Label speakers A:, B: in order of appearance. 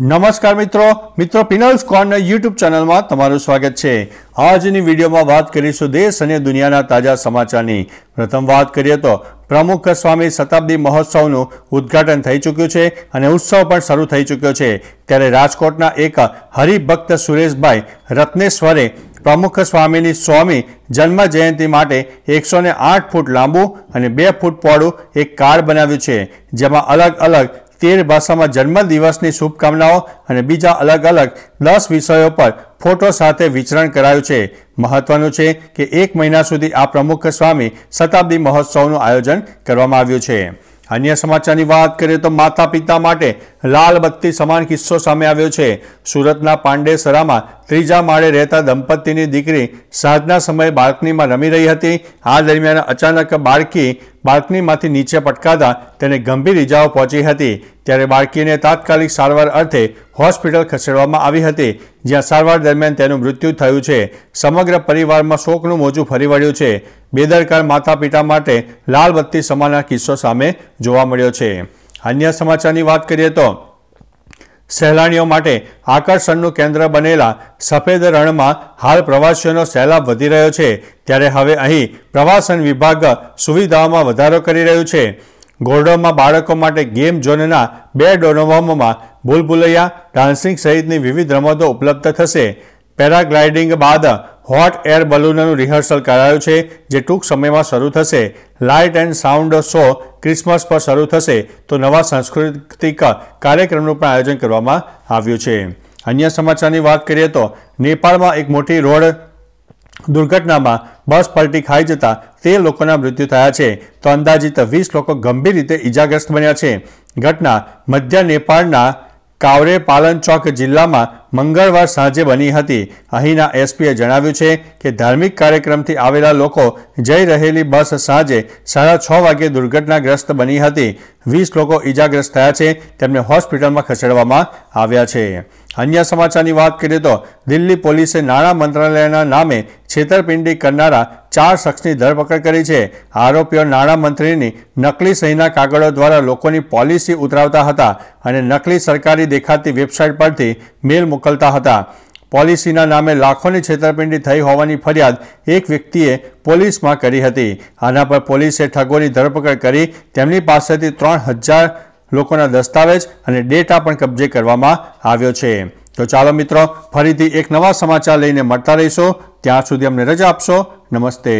A: નમસ્કાર મિત્રો મિત્રો પિનલ્સ કોર્નર યુટ્યુબ ચેનલમાં તમારું સ્વાગત છે આજની વિડીયોમાં વાત કરીશું દેશ અને દુનિયાના તાજા સમાચારની પ્રથમ વાત કરીએ તો પ્રમુખ સ્વામી શતાબ્દી મહોત્સવનું ઉદ્ઘાટન થઈ ચૂક્યું છે અને ઉત્સવ પણ શરૂ થઈ ચૂક્યો છે ત્યારે રાજકોટના એક હરિભક્ત સુરેશભાઈ રત્નેશ્વરે પ્રમુખ સ્વામીની સ્વામી જન્મ જયંતિ માટે એકસો આઠ ફૂટ લાંબુ અને બે ફૂટ પહોળું એક કાર્ડ બનાવ્યું છે જેમાં અલગ અલગ તેર ભાષામાં જન્મદિવસની શુભકામનાઓ અને બીજા અલગ અલગ દસ વિષયો પર ફોટો સાથે વિચરણ કરાયું છે મહત્વનું છે કે એક મહિના સુધી આ પ્રમુખ સ્વામી શતાબ્દી મહોત્સવનું આયોજન કરવામાં આવ્યું છે અન્ય સમાચારની વાત કરીએ તો માતા પિતા માટે લાલ બત્તી સમાન કિસ્સો સામે આવ્યો છે સુરતના પાંડેસરામાં ત્રીજા માળે રહેતા દંપતીની દીકરી સાંજના સમયે બાલ્કનીમાં રમી રહી હતી આ દરમિયાન અચાનક બાળકી બાલ્કનીમાંથી નીચે પટકાતા તેને ગંભીર ઇજાઓ પહોંચી હતી ત્યારે બાળકીને તાત્કાલિક સારવાર અર્થે હોસ્પિટલ ખસેડવામાં આવી હતી જ્યાં સારવાર દરમિયાન તેનું મૃત્યુ થયું છે સમગ્ર પરિવારમાં શોકનું મોજું ફરી વળ્યું છે બેદરકાર માતા પિતા માટે લાલ બત્તી સમાના કિસ્સો સામે જોવા મળ્યો છે અન્ય સમાચારની વાત કરીએ તો સહેલાણીઓ માટે આકર્ષણનું કેન્દ્ર બનેલા સફેદ રણમાં હાલ પ્રવાસીઓનો સહેલાબ વધી રહ્યો છે ત્યારે હવે અહીં પ્રવાસન વિભાગ સુવિધાઓમાં વધારો કરી રહ્યું છે ગોરડોમાં બાળકો માટે ગેમ ઝોનના બે ડોનોવમમાં ભૂલભુલૈયા ડાન્સિંગ સહિતની વિવિધ રમતો ઉપલબ્ધ થશે પેરાગ્લાઇડિંગ બાદ હોટ એર બલૂનનું રિહર્સલ કરાયું છે જે ટૂંક સમયમાં શરૂ થશે light and sound show Christmas પર શરૂ થશે તો નવા સાંસ્કૃતિક કાર્યક્રમનું પણ આયોજન કરવામાં આવ્યું છે અન્ય સમાચારની વાત કરીએ તો નેપાળમાં એક મોટી રોડ દુર્ઘટનામાં બસ પલટી ખાઈ જતા તે લોકોના મૃત્યુ થયા છે તો અંદાજિત વીસ લોકો ગંભીર રીતે ઇજાગ્રસ્ત બન્યા છે ઘટના મધ્ય નેપાળના કાવરે પાલનચોક જિલ્લામાં મંગળવાર સાંજે બની હતી અહીંના એસપીએ જણાવ્યું છે કે ધાર્મિક કાર્યક્રમથી આવેલા લોકો જઈ રહેલી બસ સાંજે સાડા છ વાગ્યે દુર્ઘટનાગ્રસ્ત બની હતી વીસ લોકો ઇજાગ્રસ્ત થયા છે તેમને હોસ્પિટલમાં ખસેડવામાં આવ્યા છે અન્ય સમાચારની વાત કરીએ તો દિલ્હી પોલીસે નાણાં મંત્રાલયના નામે છેતરપિંડી કરનારા ચાર શખ્સની ધરપકડ કરી છે આરોપીઓ નાણામંત્રીની નકલી સહીના કાગળો દ્વારા લોકોની પોલિસી ઉતરાવતા હતા અને નકલી સરકારી દેખાતી વેબસાઇટ પરથી મેલ મોકલતા હતા પોલિસીના નામે લાખોની છેતરપિંડી થઈ હોવાની ફરિયાદ એક વ્યક્તિએ પોલીસમાં કરી હતી આના પર પોલીસે ઠગોની ધરપકડ કરી તેમની પાસેથી ત્રણ હજાર લોકોના દસ્તાવેજ અને ડેટા પણ કબજે કરવામાં આવ્યો છે તો ચાલો મિત્રો ફરીથી એક નવા સમાચાર લઈને મળતા રહીશો ત્યાં સુધી અમને રજા આપશો નમસ્તે